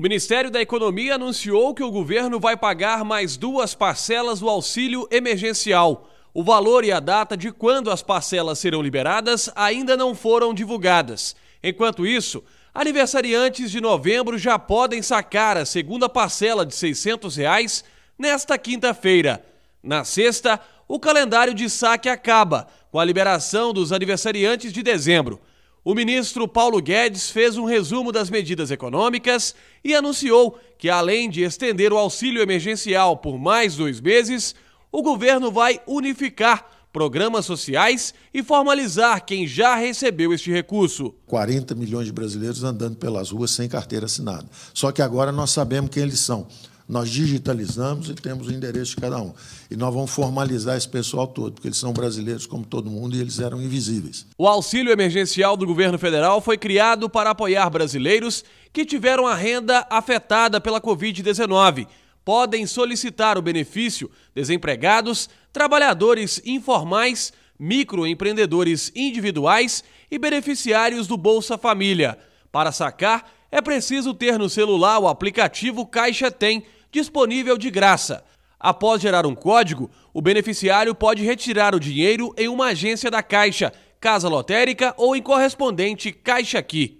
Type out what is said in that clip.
O Ministério da Economia anunciou que o governo vai pagar mais duas parcelas do auxílio emergencial. O valor e a data de quando as parcelas serão liberadas ainda não foram divulgadas. Enquanto isso, aniversariantes de novembro já podem sacar a segunda parcela de R$ 600 reais nesta quinta-feira. Na sexta, o calendário de saque acaba, com a liberação dos aniversariantes de dezembro o ministro Paulo Guedes fez um resumo das medidas econômicas e anunciou que, além de estender o auxílio emergencial por mais dois meses, o governo vai unificar programas sociais e formalizar quem já recebeu este recurso. 40 milhões de brasileiros andando pelas ruas sem carteira assinada. Só que agora nós sabemos quem eles são nós digitalizamos e temos o endereço de cada um. E nós vamos formalizar esse pessoal todo, porque eles são brasileiros como todo mundo e eles eram invisíveis. O auxílio emergencial do governo federal foi criado para apoiar brasileiros que tiveram a renda afetada pela Covid-19. Podem solicitar o benefício desempregados, trabalhadores informais, microempreendedores individuais e beneficiários do Bolsa Família. Para sacar, é preciso ter no celular o aplicativo Caixa Tem disponível de graça. Após gerar um código, o beneficiário pode retirar o dinheiro em uma agência da Caixa, casa lotérica ou em correspondente Caixa Aqui.